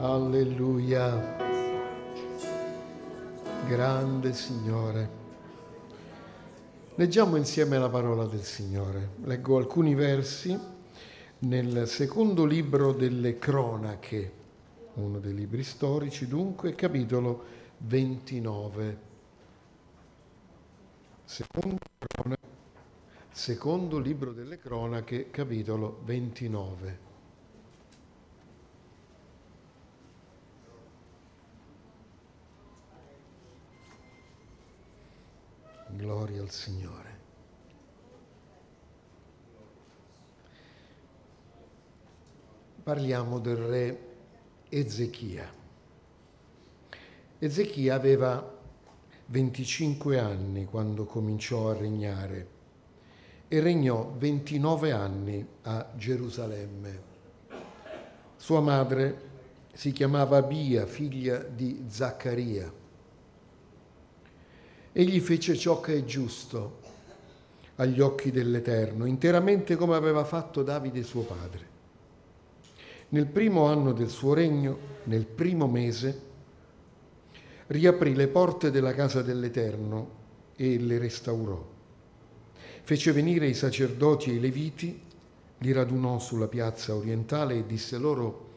Alleluia. Grande Signore. Leggiamo insieme la parola del Signore. Leggo alcuni versi nel secondo libro delle cronache, uno dei libri storici, dunque, capitolo 29. Secondo, secondo libro delle cronache, capitolo 29. Gloria al Signore. Parliamo del re Ezechia. Ezechia aveva 25 anni quando cominciò a regnare e regnò 29 anni a Gerusalemme. Sua madre si chiamava Bia, figlia di Zaccaria. Egli fece ciò che è giusto agli occhi dell'Eterno, interamente come aveva fatto Davide suo padre. Nel primo anno del suo regno, nel primo mese, riaprì le porte della casa dell'Eterno e le restaurò. Fece venire i sacerdoti e i leviti, li radunò sulla piazza orientale e disse loro,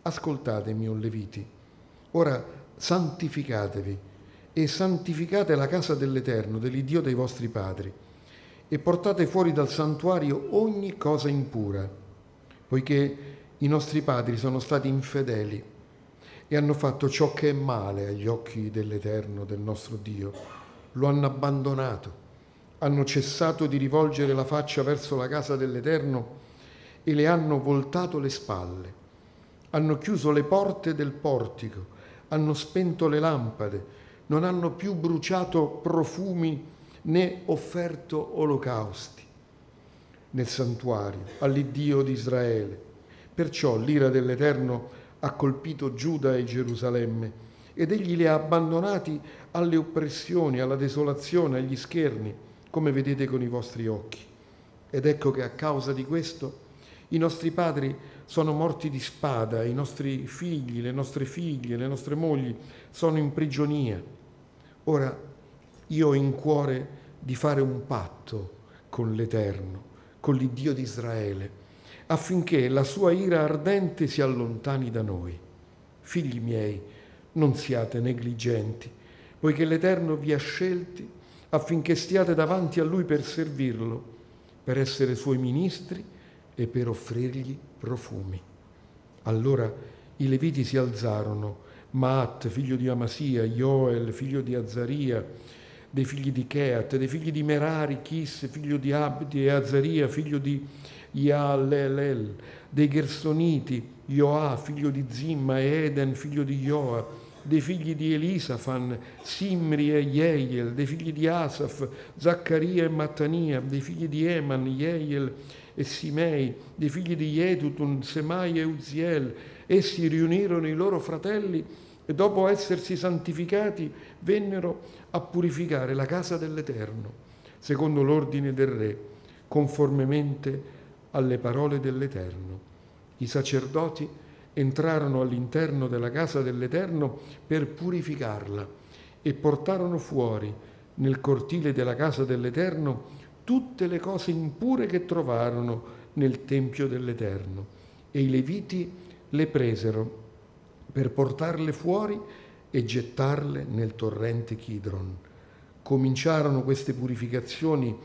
ascoltatemi, o leviti, ora santificatevi e santificate la casa dell'Eterno, dell'Iddio dei vostri padri, e portate fuori dal santuario ogni cosa impura, poiché i nostri padri sono stati infedeli e hanno fatto ciò che è male agli occhi dell'Eterno, del nostro Dio. Lo hanno abbandonato, hanno cessato di rivolgere la faccia verso la casa dell'Eterno e le hanno voltato le spalle. Hanno chiuso le porte del portico, hanno spento le lampade, non hanno più bruciato profumi né offerto olocausti nel santuario all'Iddio di Israele. Perciò l'ira dell'Eterno ha colpito Giuda e Gerusalemme ed egli li ha abbandonati alle oppressioni, alla desolazione, agli scherni, come vedete con i vostri occhi. Ed ecco che a causa di questo i nostri padri sono morti di spada, i nostri figli, le nostre figlie, le nostre mogli sono in prigionia Ora, io ho in cuore di fare un patto con l'Eterno, con l'Iddio di Israele, affinché la sua ira ardente si allontani da noi. Figli miei, non siate negligenti, poiché l'Eterno vi ha scelti affinché stiate davanti a Lui per servirlo, per essere Suoi ministri e per offrirgli profumi. Allora i Leviti si alzarono, Maat, figlio di Amasia, Joel, figlio di Azzaria, dei figli di Keat, dei figli di Merari, Chis, figlio di Abdi e Azzaria, figlio di Ialelel, dei Gersoniti, Ioa, figlio di Zimma, e Eden, figlio di Ioa, dei figli di Elisafan, Simri e Jeiel, dei figli di Asaf, Zaccaria e Mattania, dei figli di Eman, Jeiel e Simei, dei figli di Jedutun, Semai e Uziel, Essi riunirono i loro fratelli e dopo essersi santificati vennero a purificare la casa dell'Eterno, secondo l'ordine del Re, conformemente alle parole dell'Eterno. I sacerdoti entrarono all'interno della casa dell'Eterno per purificarla e portarono fuori nel cortile della casa dell'Eterno tutte le cose impure che trovarono nel Tempio dell'Eterno. E i Leviti le presero per portarle fuori e gettarle nel torrente Chidron. Cominciarono queste purificazioni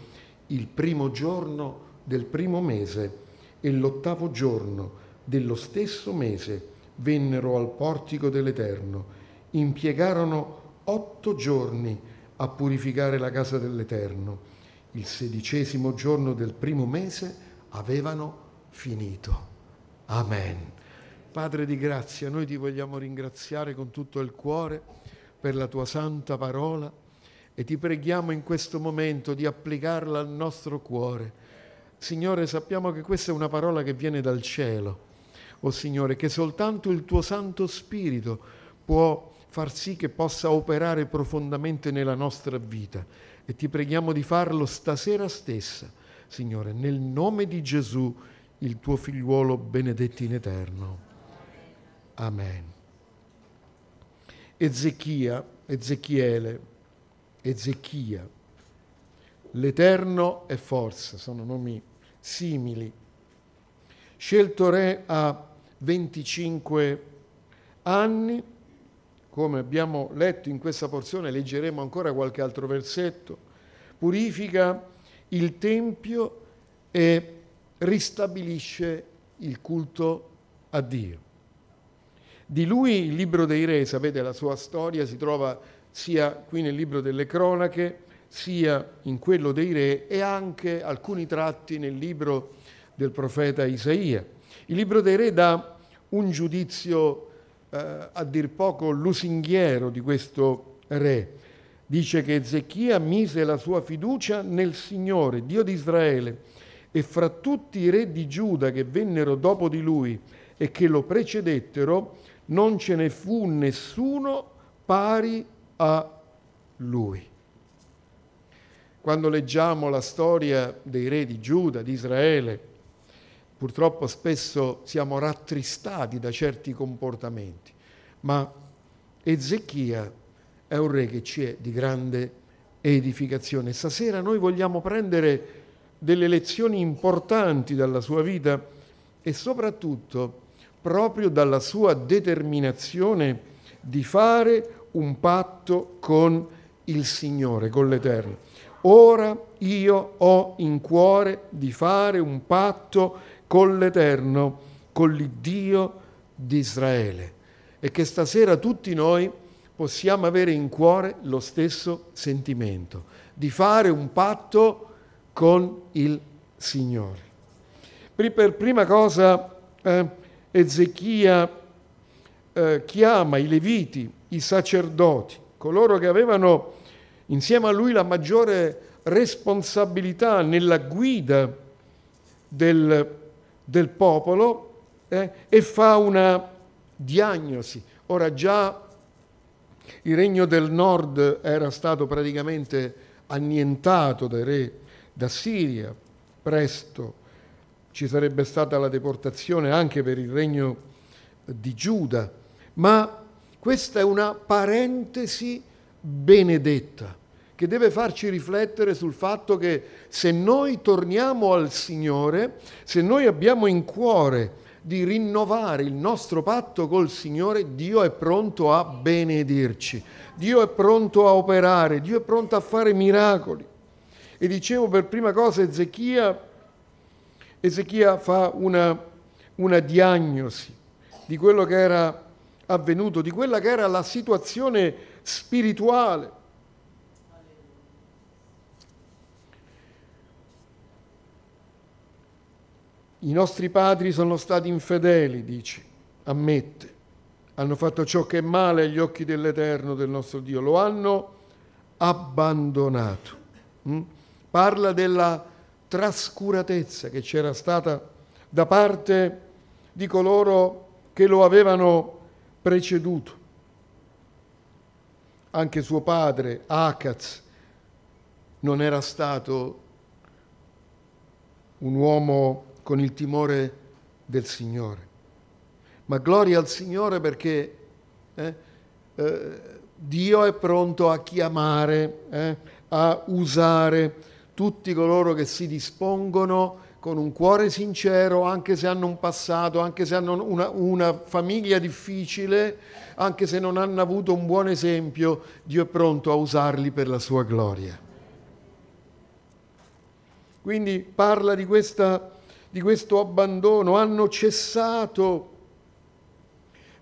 il primo giorno del primo mese e l'ottavo giorno dello stesso mese vennero al portico dell'Eterno. Impiegarono otto giorni a purificare la casa dell'Eterno. Il sedicesimo giorno del primo mese avevano finito. Amen. Padre di grazia, noi ti vogliamo ringraziare con tutto il cuore per la tua santa parola e ti preghiamo in questo momento di applicarla al nostro cuore. Signore, sappiamo che questa è una parola che viene dal cielo. O oh, Signore, che soltanto il tuo Santo Spirito può far sì che possa operare profondamente nella nostra vita e ti preghiamo di farlo stasera stessa, Signore, nel nome di Gesù, il tuo figliuolo benedetto in eterno. Amen. Ezechia, Ezechiele, Ezechia, l'Eterno e forza, sono nomi simili. Scelto re a 25 anni, come abbiamo letto in questa porzione, leggeremo ancora qualche altro versetto, purifica il Tempio e ristabilisce il culto a Dio. Di lui il libro dei re, sapete la sua storia, si trova sia qui nel libro delle cronache, sia in quello dei re e anche alcuni tratti nel libro del profeta Isaia. Il libro dei re dà un giudizio eh, a dir poco lusinghiero di questo re. Dice che Ezechia mise la sua fiducia nel Signore, Dio di Israele, e fra tutti i re di Giuda che vennero dopo di lui e che lo precedettero, non ce ne fu nessuno pari a lui. Quando leggiamo la storia dei re di Giuda, di Israele, purtroppo spesso siamo rattristati da certi comportamenti, ma Ezechia è un re che ci è di grande edificazione. Stasera noi vogliamo prendere delle lezioni importanti dalla sua vita e soprattutto proprio dalla sua determinazione di fare un patto con il Signore, con l'Eterno. Ora io ho in cuore di fare un patto con l'Eterno, con l'Iddio di Israele. E che stasera tutti noi possiamo avere in cuore lo stesso sentimento, di fare un patto con il Signore. Per prima cosa eh, Ezechia eh, chiama i leviti, i sacerdoti, coloro che avevano insieme a lui la maggiore responsabilità nella guida del, del popolo eh, e fa una diagnosi. Ora già il regno del nord era stato praticamente annientato dai re da Siria, presto ci sarebbe stata la deportazione anche per il regno di Giuda, ma questa è una parentesi benedetta che deve farci riflettere sul fatto che se noi torniamo al Signore, se noi abbiamo in cuore di rinnovare il nostro patto col Signore, Dio è pronto a benedirci, Dio è pronto a operare, Dio è pronto a fare miracoli. E dicevo per prima cosa Ezechia Ezechia fa una, una diagnosi di quello che era avvenuto, di quella che era la situazione spirituale. I nostri padri sono stati infedeli, dice, ammette. Hanno fatto ciò che è male agli occhi dell'Eterno, del nostro Dio. Lo hanno abbandonato. Mm? Parla della trascuratezza che c'era stata da parte di coloro che lo avevano preceduto. Anche suo padre, Akaz, non era stato un uomo con il timore del Signore. Ma gloria al Signore perché eh, eh, Dio è pronto a chiamare, eh, a usare tutti coloro che si dispongono con un cuore sincero, anche se hanno un passato, anche se hanno una, una, famiglia difficile, anche se non hanno avuto un buon esempio, Dio è pronto a usarli per la sua gloria. Quindi parla di, questa, di questo abbandono, hanno cessato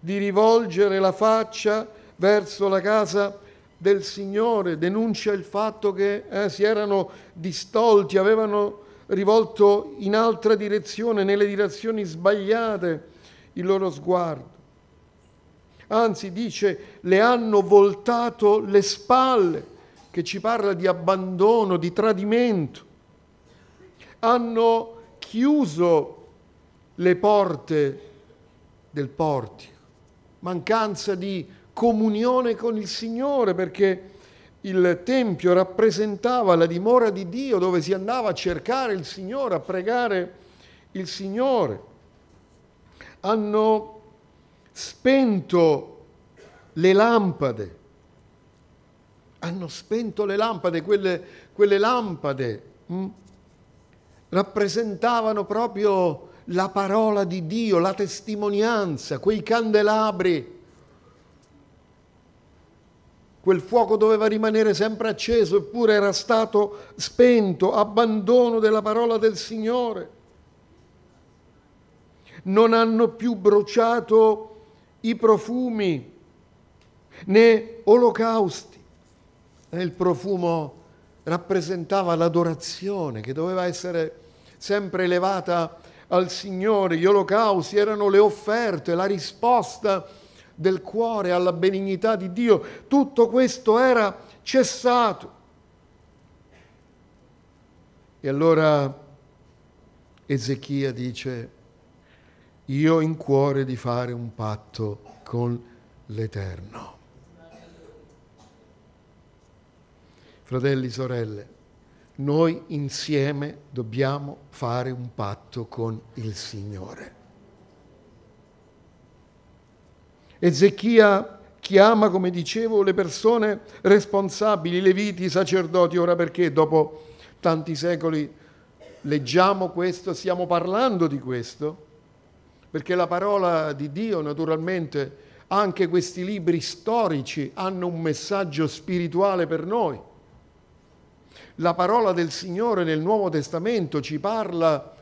di rivolgere la faccia verso la casa del Signore, denuncia il fatto che eh, si erano distolti, avevano rivolto in altra direzione, nelle direzioni sbagliate il loro sguardo. Anzi dice, le hanno voltato le spalle, che ci parla di abbandono, di tradimento. Hanno chiuso le porte del portico, mancanza di comunione con il Signore perché il Tempio rappresentava la dimora di Dio dove si andava a cercare il Signore, a pregare il Signore. Hanno spento le lampade, hanno spento le lampade, quelle, quelle lampade mh, mm, rappresentavano proprio la parola di Dio, la testimonianza, quei candelabri Quel fuoco doveva rimanere sempre acceso, eppure era stato spento, abbandono della parola del Signore. Non hanno più bruciato i profumi né olocausti. Il profumo rappresentava l'adorazione che doveva essere sempre elevata al Signore. Gli olocausti erano le offerte, la risposta del cuore, alla benignità di Dio, tutto questo era cessato. E allora Ezechia dice, io ho in cuore di fare un patto con l'Eterno. Fratelli, sorelle, noi insieme dobbiamo fare un patto con il Signore. Ezechia chiama, come dicevo, le persone responsabili, i leviti, i sacerdoti, ora perché dopo tanti secoli leggiamo questo, stiamo parlando di questo, perché la parola di Dio naturalmente, anche questi libri storici hanno un messaggio spirituale per noi. La parola del Signore nel Nuovo Testamento ci parla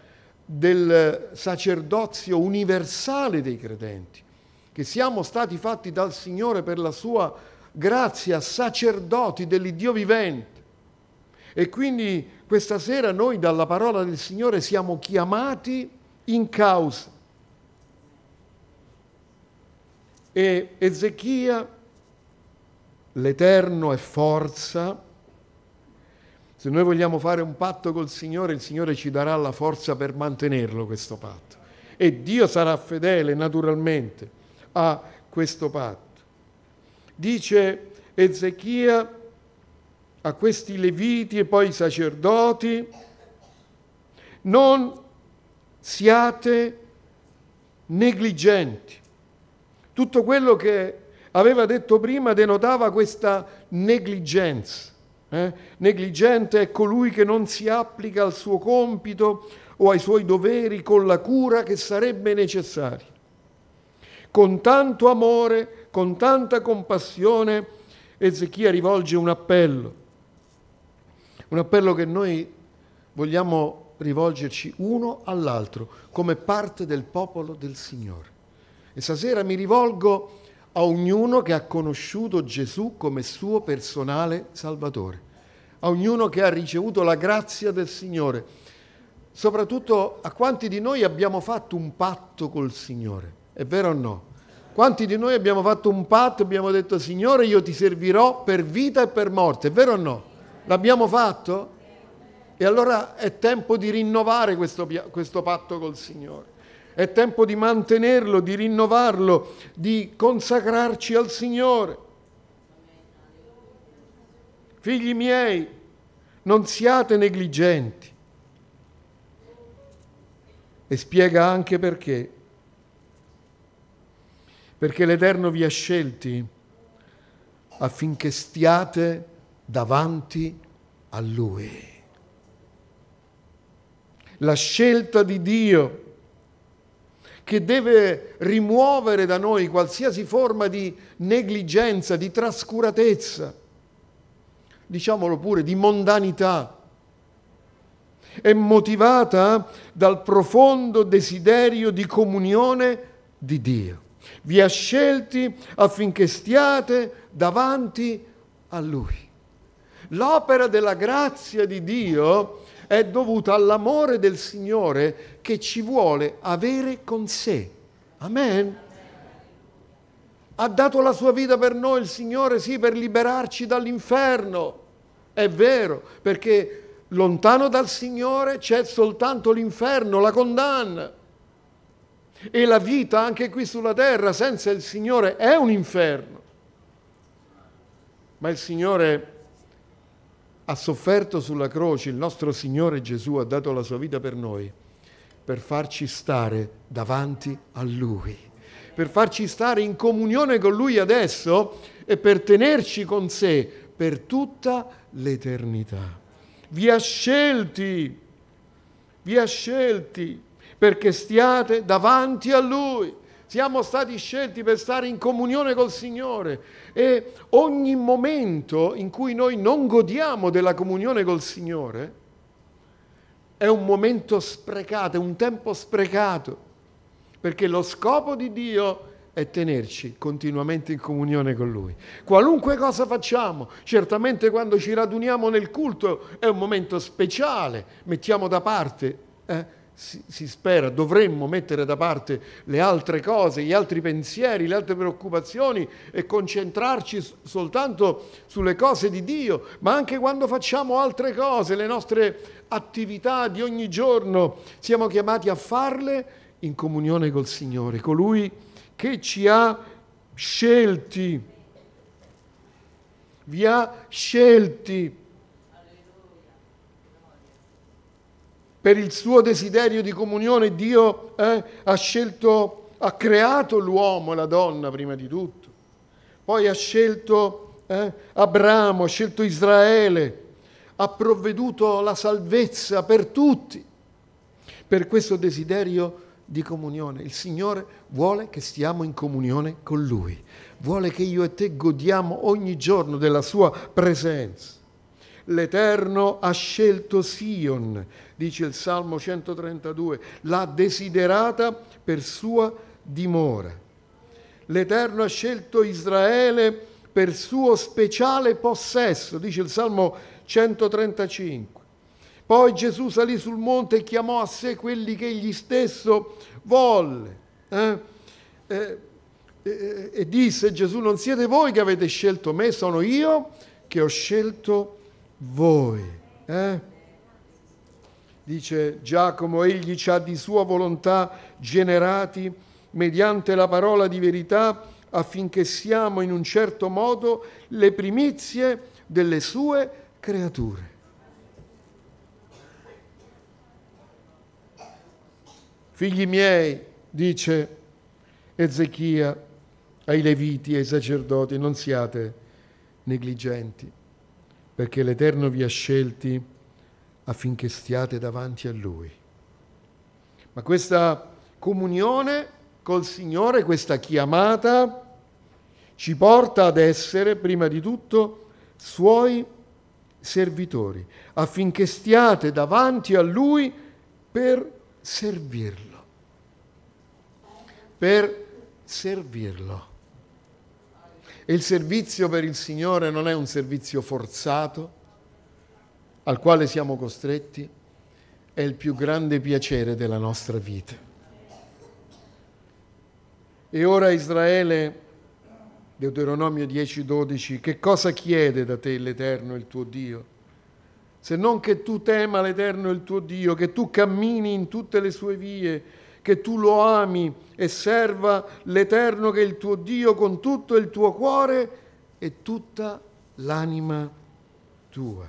del sacerdozio universale dei credenti che siamo stati fatti dal Signore per la sua grazia, sacerdoti dell'Iddio vivente. E quindi questa sera noi dalla parola del Signore siamo chiamati in causa. E Ezechia, l'Eterno è forza. Se noi vogliamo fare un patto col Signore, il Signore ci darà la forza per mantenerlo questo patto. E Dio sarà fedele naturalmente a questo patto. Dice Ezechia a questi leviti e poi i sacerdoti, non siate negligenti. Tutto quello che aveva detto prima denotava questa negligenza. Eh? Negligente è colui che non si applica al suo compito o ai suoi doveri con la cura che sarebbe necessaria con tanto amore, con tanta compassione, Ezechia rivolge un appello, un appello che noi vogliamo rivolgerci uno all'altro come parte del popolo del Signore. E stasera mi rivolgo a ognuno che ha conosciuto Gesù come suo personale Salvatore, a ognuno che ha ricevuto la grazia del Signore, soprattutto a quanti di noi abbiamo fatto un patto col Signore è vero o no? Quanti di noi abbiamo fatto un patto, abbiamo detto Signore io ti servirò per vita e per morte, è vero o no? L'abbiamo fatto? E allora è tempo di rinnovare questo, questo patto col Signore, è tempo di mantenerlo, di rinnovarlo, di consacrarci al Signore. Figli miei, non siate negligenti. E spiega anche perché perché l'Eterno vi ha scelti affinché stiate davanti a Lui. La scelta di Dio che deve rimuovere da noi qualsiasi forma di negligenza, di trascuratezza, diciamolo pure, di mondanità. È motivata dal profondo desiderio di comunione di Dio vi ha scelti affinché stiate davanti a Lui. L'opera della grazia di Dio è dovuta all'amore del Signore che ci vuole avere con sé. Amen. Ha dato la sua vita per noi il Signore, sì, per liberarci dall'inferno. È vero, perché lontano dal Signore c'è soltanto l'inferno, la condanna. E la vita anche qui sulla terra senza il Signore è un inferno. Ma il Signore ha sofferto sulla croce, il nostro Signore Gesù ha dato la sua vita per noi, per farci stare davanti a Lui, per farci stare in comunione con Lui adesso e per tenerci con sé per tutta l'eternità. Vi ha scelti, vi ha scelti perché stiate davanti a Lui. Siamo stati scelti per stare in comunione col Signore e ogni momento in cui noi non godiamo della comunione col Signore è un momento sprecato, è un tempo sprecato, perché lo scopo di Dio è tenerci continuamente in comunione con Lui. Qualunque cosa facciamo, certamente quando ci raduniamo nel culto è un momento speciale, mettiamo da parte. Eh, si, si, spera, dovremmo mettere da parte le altre cose, gli altri pensieri, le altre preoccupazioni e concentrarci soltanto sulle cose di Dio, ma anche quando facciamo altre cose, le nostre attività di ogni giorno, siamo chiamati a farle in comunione col Signore, colui che ci ha scelti, vi ha scelti per il suo desiderio di comunione Dio eh, ha scelto, ha creato l'uomo e la donna prima di tutto, poi ha scelto eh, Abramo, ha scelto Israele, ha provveduto la salvezza per tutti, per questo desiderio di comunione. Il Signore vuole che stiamo in comunione con Lui, vuole che io e te godiamo ogni giorno della Sua presenza. L'Eterno ha scelto Sion, dice il Salmo 132, l'ha desiderata per sua dimora. L'Eterno ha scelto Israele per suo speciale possesso, dice il Salmo 135. Poi Gesù salì sul monte e chiamò a sé quelli che egli stesso volle. Eh? eh? Eh, eh, e disse Gesù, non siete voi che avete scelto me, sono io che ho scelto voi. Eh? Dice Giacomo, egli ci ha di sua volontà generati mediante la parola di verità affinché siamo in un certo modo le primizie delle sue creature. Figli miei, dice Ezechia ai leviti e ai sacerdoti, non siate negligenti perché l'Eterno vi ha scelti affinché stiate davanti a Lui. Ma questa comunione col Signore, questa chiamata, ci porta ad essere, prima di tutto, Suoi servitori, affinché stiate davanti a Lui per servirlo. Per servirlo. E il servizio per il Signore non è un servizio forzato al quale siamo costretti, è il più grande piacere della nostra vita. E ora Israele, Deuteronomio 10:12, che cosa chiede da te l'Eterno il tuo Dio? Se non che tu tema l'Eterno il tuo Dio, che tu cammini in tutte le sue vie, che tu lo ami e serva l'Eterno che è il tuo Dio con tutto il tuo cuore e tutta l'anima tua.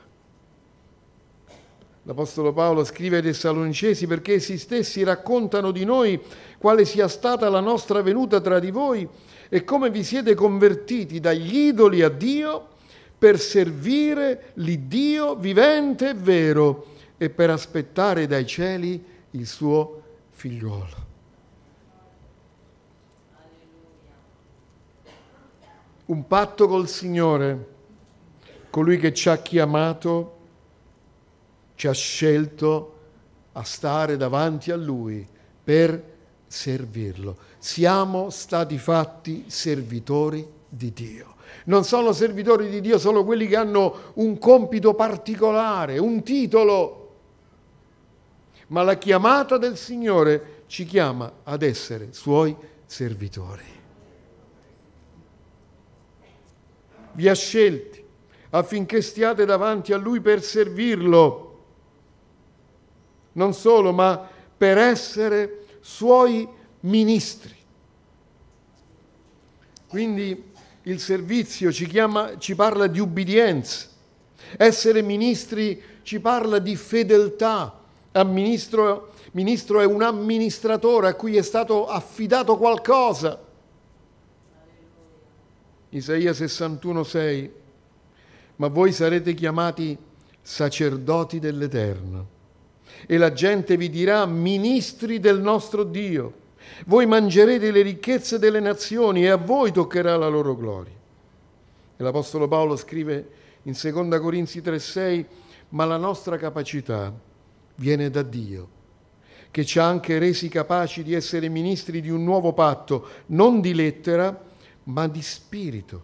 L'Apostolo Paolo scrive ai Tessalonicesi perché essi stessi raccontano di noi quale sia stata la nostra venuta tra di voi e come vi siete convertiti dagli idoli a Dio per servire l'Iddio vivente e vero e per aspettare dai cieli il suo figliolo. Un patto col Signore, colui che ci ha chiamato, ci ha scelto a stare davanti a Lui per servirlo. Siamo stati fatti servitori di Dio. Non sono servitori di Dio solo quelli che hanno un compito particolare, un titolo ma la chiamata del Signore ci chiama ad essere suoi servitori. Vi ha scelti affinché stiate davanti a Lui per servirlo, non solo, ma per essere suoi ministri. Quindi il servizio ci, chiama, ci parla di ubbidienza, essere ministri ci parla di fedeltà amministro, ministro è un amministratore a cui è stato affidato qualcosa. Isaia 61,6 Ma voi sarete chiamati sacerdoti dell'Eterno e la gente vi dirà ministri del nostro Dio. Voi mangerete le ricchezze delle nazioni e a voi toccherà la loro gloria. E l'Apostolo Paolo scrive in 2 Corinzi 3,6 Ma la nostra capacità viene da Dio, che ci ha anche resi capaci di essere ministri di un nuovo patto, non di lettera, ma di spirito,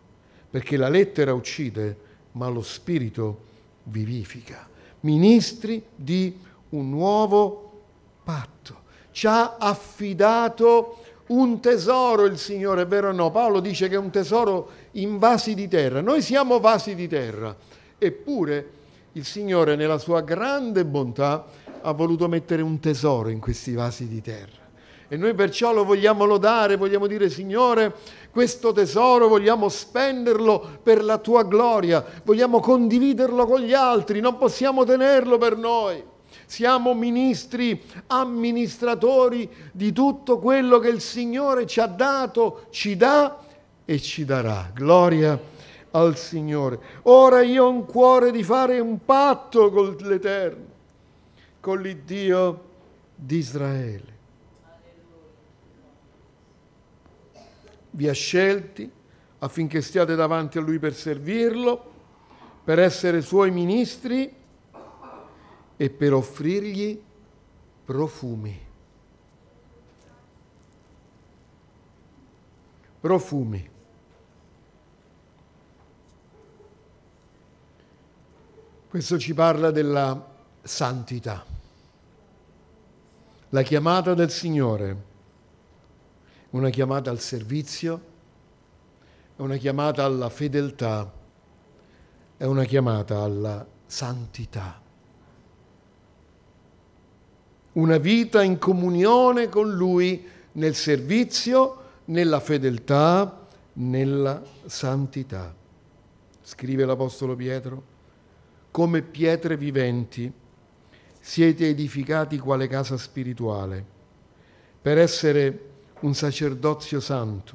perché la lettera uccide, ma lo spirito vivifica. Ministri di un nuovo patto. Ci ha affidato un tesoro il Signore, è vero o no? Paolo dice che è un tesoro in vasi di terra. Noi siamo vasi di terra, eppure il Signore nella sua grande bontà ha voluto mettere un tesoro in questi vasi di terra. E noi perciò lo vogliamo lodare, vogliamo dire Signore, questo tesoro vogliamo spenderlo per la tua gloria, vogliamo condividerlo con gli altri, non possiamo tenerlo per noi. Siamo ministri, amministratori di tutto quello che il Signore ci ha dato, ci dà e ci darà. Gloria al Signore. Ora io ho un cuore di fare un patto con l'Eterno con l'Iddio di Israele. Vi ha scelti affinché stiate davanti a Lui per servirlo, per essere Suoi ministri e per offrirgli profumi. Profumi. Questo ci parla della santità la chiamata del Signore, una chiamata al servizio, una chiamata alla fedeltà, è una chiamata alla santità. Una vita in comunione con Lui nel servizio, nella fedeltà, nella santità. Scrive l'Apostolo Pietro, come pietre viventi siete edificati quale casa spirituale, per essere un sacerdozio santo,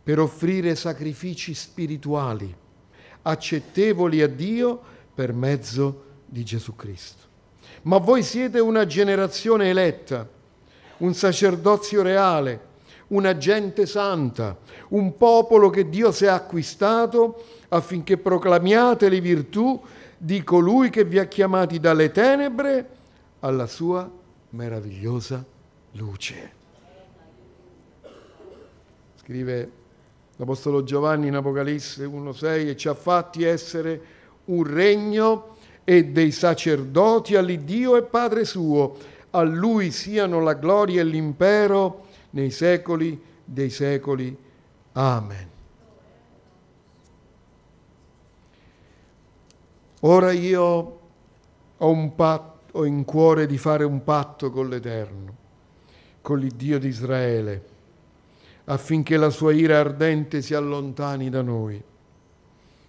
per offrire sacrifici spirituali accettevoli a Dio per mezzo di Gesù Cristo. Ma voi siete una generazione eletta, un sacerdozio reale, una gente santa, un popolo che Dio si è acquistato affinché proclamiate le virtù di colui che vi ha chiamati dalle tenebre alla sua meravigliosa luce. Scrive l'Apostolo Giovanni in Apocalisse 1.6 e ci ha fatti essere un regno e dei sacerdoti all'Iddio e Padre suo. A lui siano la gloria e l'impero nei secoli dei secoli. Amen. Ora io ho, un patto, ho in cuore di fare un patto con l'Eterno, con l'Iddio di Israele, affinché la sua ira ardente si allontani da noi.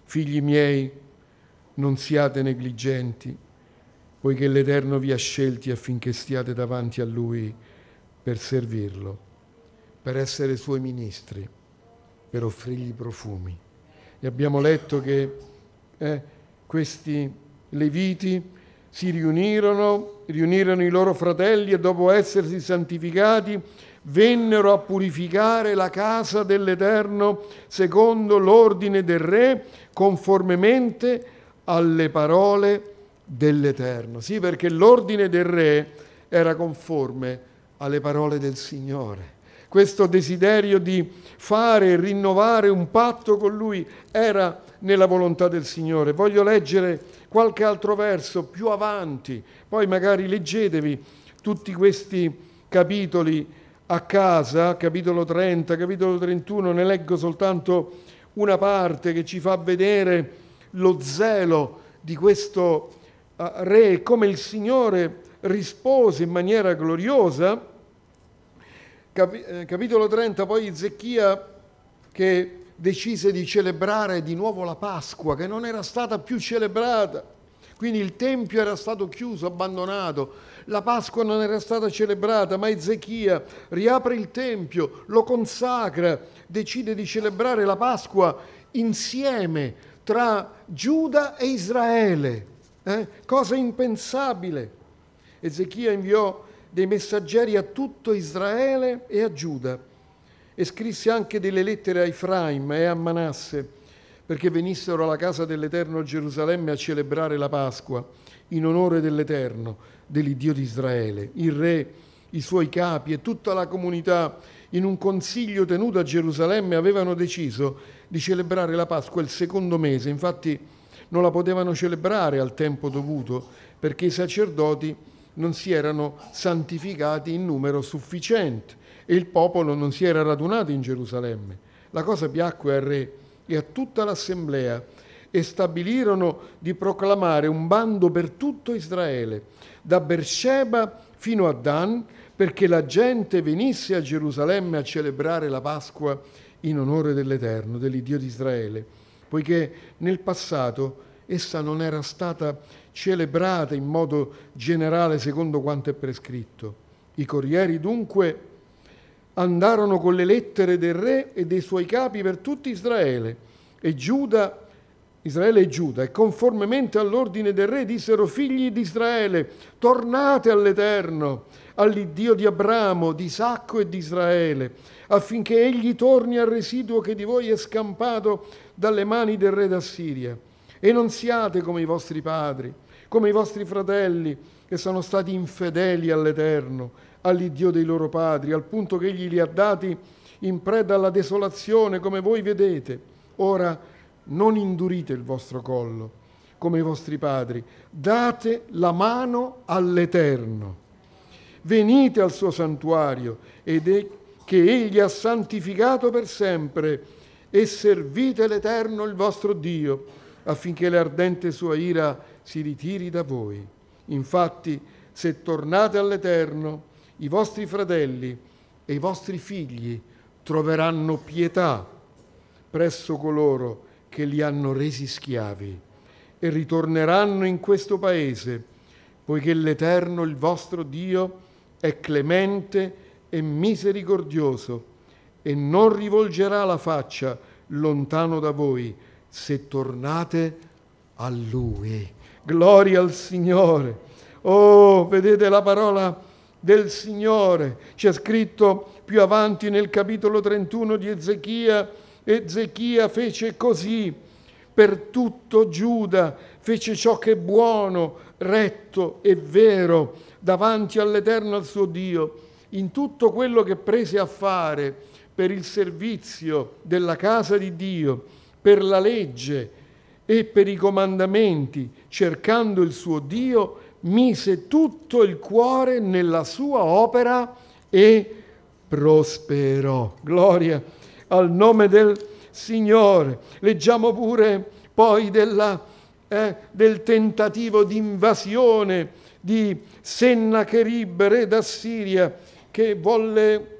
Figli miei, non siate negligenti, poiché l'Eterno vi ha scelti affinché stiate davanti a Lui per servirlo, per essere Suoi ministri, per offrirgli profumi. E abbiamo letto che eh, questi leviti si riunirono, riunirono i loro fratelli e dopo essersi santificati vennero a purificare la casa dell'Eterno secondo l'ordine del Re, conformemente alle parole dell'Eterno. Sì, perché l'ordine del Re era conforme alle parole del Signore questo desiderio di fare e rinnovare un patto con lui era nella volontà del Signore. Voglio leggere qualche altro verso più avanti, poi magari leggetevi tutti questi capitoli a casa, capitolo 30, capitolo 31, ne leggo soltanto una parte che ci fa vedere lo zelo di questo ah, re, come il Signore rispose in maniera gloriosa Cap- eh, capitolo 30, poi Zecchia che decise di celebrare di nuovo la Pasqua, che non era stata più celebrata. Quindi il Tempio era stato chiuso, abbandonato, la Pasqua non era stata celebrata, ma Ezechia riapre il Tempio, lo consacra, decide di celebrare la Pasqua insieme tra Giuda e Israele, eh? cosa impensabile. Ezechia inviò dei messaggeri a tutto Israele e a Giuda e scrisse anche delle lettere a Efraim e a Manasse perché venissero alla casa dell'Eterno a Gerusalemme a celebrare la Pasqua in onore dell'Eterno, dell'Iddio di Israele, il re, i suoi capi e tutta la comunità in un consiglio tenuto a Gerusalemme avevano deciso di celebrare la Pasqua il secondo mese, infatti non la potevano celebrare al tempo dovuto perché i sacerdoti non si erano santificati in numero sufficiente e il popolo non si era radunato in Gerusalemme. La cosa piacque al re e a tutta l'assemblea e stabilirono di proclamare un bando per tutto Israele, da Beersheba fino a Dan, perché la gente venisse a Gerusalemme a celebrare la Pasqua in onore dell'Eterno, dell'Iddio di Israele, poiché nel passato essa non era stata celebrate in modo generale secondo quanto è prescritto. I corrieri dunque andarono con le lettere del re e dei suoi capi per tutto Israele e Giuda, Israele e Giuda, e conformemente all'ordine del re dissero figli di Israele, tornate all'Eterno, all'Iddio di Abramo, di Isacco e di Israele, affinché egli torni al residuo che di voi è scampato dalle mani del re d'Assiria e non siate come i vostri padri, come i vostri fratelli che sono stati infedeli all'Eterno, all'Iddio dei loro padri, al punto che egli li ha dati in preda alla desolazione, come voi vedete. Ora non indurite il vostro collo, come i vostri padri, date la mano all'Eterno. Venite al suo santuario ed è che egli ha santificato per sempre e servite l'Eterno il vostro Dio affinché l'ardente sua ira si ritiri da voi. Infatti, se tornate all'Eterno, i vostri fratelli e i vostri figli troveranno pietà presso coloro che li hanno resi schiavi e ritorneranno in questo paese, poiché l'Eterno, il vostro Dio, è clemente e misericordioso e non rivolgerà la faccia lontano da voi se tornate a Lui. Gloria al Signore. Oh, vedete la parola del Signore. C'è scritto più avanti nel capitolo 31 di Ezechia, Ezechia fece così per tutto Giuda, fece ciò che è buono, retto e vero davanti all'Eterno al suo Dio. In tutto quello che prese a fare per il servizio della casa di Dio, per la legge e per i comandamenti, cercando il suo Dio, mise tutto il cuore nella sua opera e prosperò. Gloria al nome del Signore. Leggiamo pure poi della, eh, del tentativo di invasione di Sennacherib, re d'Assiria, che volle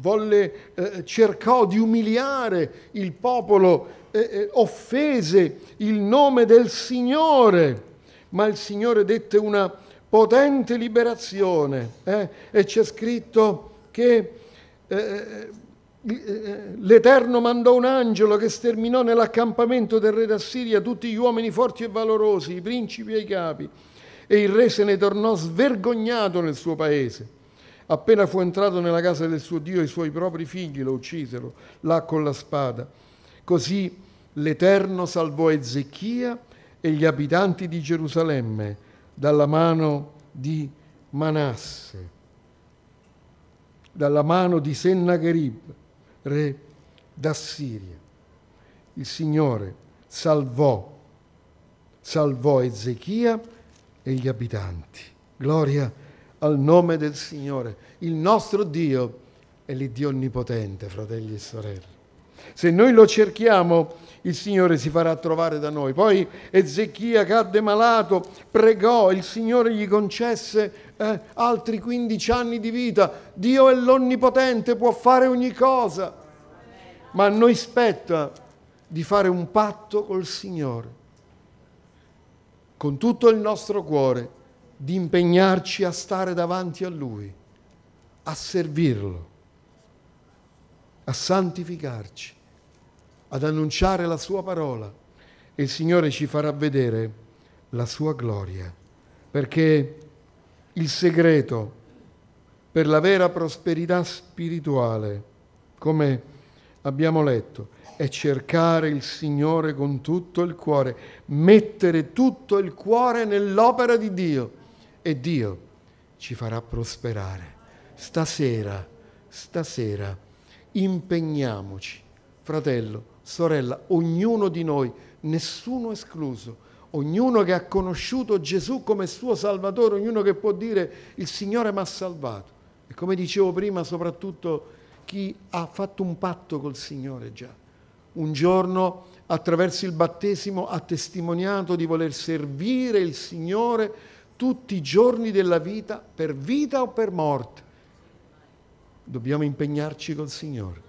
volle, eh, cercò di umiliare il popolo, eh, eh, offese il nome del Signore, ma il Signore dette una potente liberazione eh? e c'è scritto che eh, eh, l'Eterno mandò un angelo che sterminò nell'accampamento del re d'Assiria tutti gli uomini forti e valorosi, i principi e i capi, e il re se ne tornò svergognato nel suo paese. Appena fu entrato nella casa del suo Dio, i suoi propri figli lo uccisero là con la spada. Così l'Eterno salvò Ezechia e gli abitanti di Gerusalemme dalla mano di Manasse, dalla mano di Sennacherib, re d'Assiria. Il Signore salvò, salvò Ezechia e gli abitanti. Gloria a Dio al nome del Signore. Il nostro Dio è l'Iddio onnipotente, fratelli e sorelle. Se noi lo cerchiamo, il Signore si farà trovare da noi. Poi Ezechia cadde malato, pregò, il Signore gli concesse eh, altri 15 anni di vita. Dio è l'onnipotente, può fare ogni cosa. Ma a noi spetta di fare un patto col Signore, con tutto il nostro cuore di impegnarci a stare davanti a Lui, a servirlo, a santificarci, ad annunciare la Sua parola. E il Signore ci farà vedere la Sua gloria, perché il segreto per la vera prosperità spirituale, come abbiamo letto, è cercare il Signore con tutto il cuore, mettere tutto il cuore nell'opera di Dio e Dio ci farà prosperare. Stasera, stasera, impegniamoci, fratello, sorella, ognuno di noi, nessuno escluso, ognuno che ha conosciuto Gesù come suo Salvatore, ognuno che può dire il Signore mi ha salvato. E come dicevo prima, soprattutto chi ha fatto un patto col Signore già. Un giorno attraverso il battesimo ha testimoniato di voler servire il Signore tutti i giorni della vita, per vita o per morte. Dobbiamo impegnarci col Signore,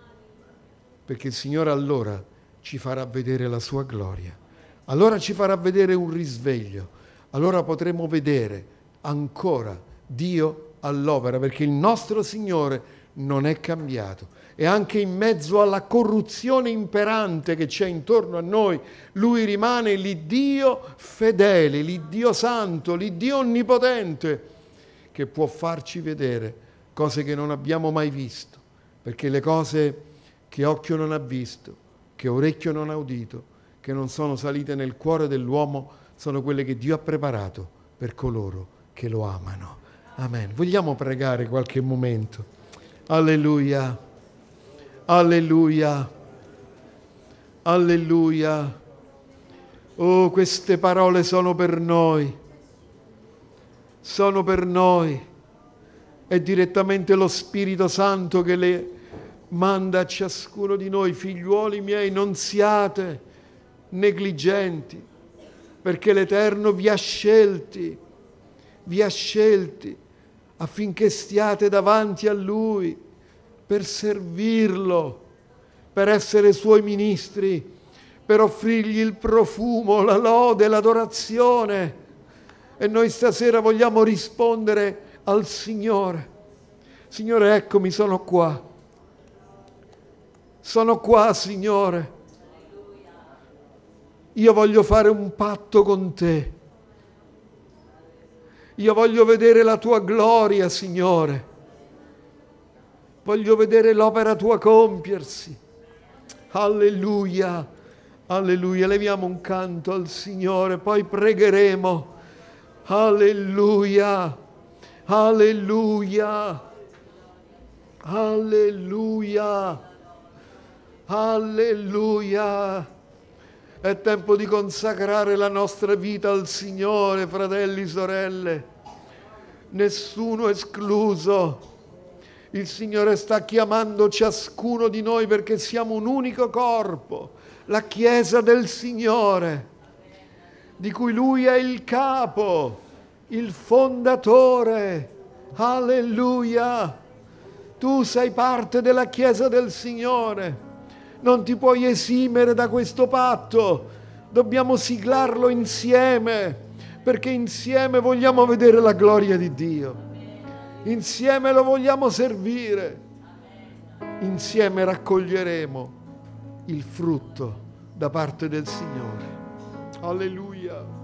perché il Signore allora ci farà vedere la sua gloria, allora ci farà vedere un risveglio, allora potremo vedere ancora Dio all'opera, perché il nostro Signore non è cambiato e anche in mezzo alla corruzione imperante che c'è intorno a noi, lui rimane l'Iddio fedele, l'Iddio santo, l'Iddio onnipotente, che può farci vedere cose che non abbiamo mai visto, perché le cose che occhio non ha visto, che orecchio non ha udito, che non sono salite nel cuore dell'uomo, sono quelle che Dio ha preparato per coloro che lo amano. Amen. Vogliamo pregare qualche momento. Alleluia. Alleluia. Alleluia. Oh, queste parole sono per noi. Sono per noi. È direttamente lo Spirito Santo che le manda a ciascuno di noi, figliuoli miei, non siate negligenti, perché l'Eterno vi ha scelti, vi ha scelti affinché stiate davanti a Lui per servirlo, per essere suoi ministri, per offrirgli il profumo, la lode, l'adorazione. E noi stasera vogliamo rispondere al Signore. Signore, eccomi, sono qua. Sono qua, Signore. Io voglio fare un patto con te. Io voglio vedere la tua gloria, Signore. Voglio vedere l'opera tua compiersi. Alleluia, alleluia. Leviamo un canto al Signore, poi pregheremo. Alleluia, alleluia, alleluia, alleluia. È tempo di consacrare la nostra vita al Signore, fratelli, sorelle. Nessuno escluso il Signore sta chiamando ciascuno di noi perché siamo un unico corpo, la Chiesa del Signore, di cui Lui è il capo, il fondatore. Alleluia! Tu sei parte della Chiesa del Signore. Non ti puoi esimere da questo patto. Dobbiamo siglarlo insieme, perché insieme vogliamo vedere la gloria di Dio insieme lo vogliamo servire, insieme raccoglieremo il frutto da parte del Signore. Alleluia.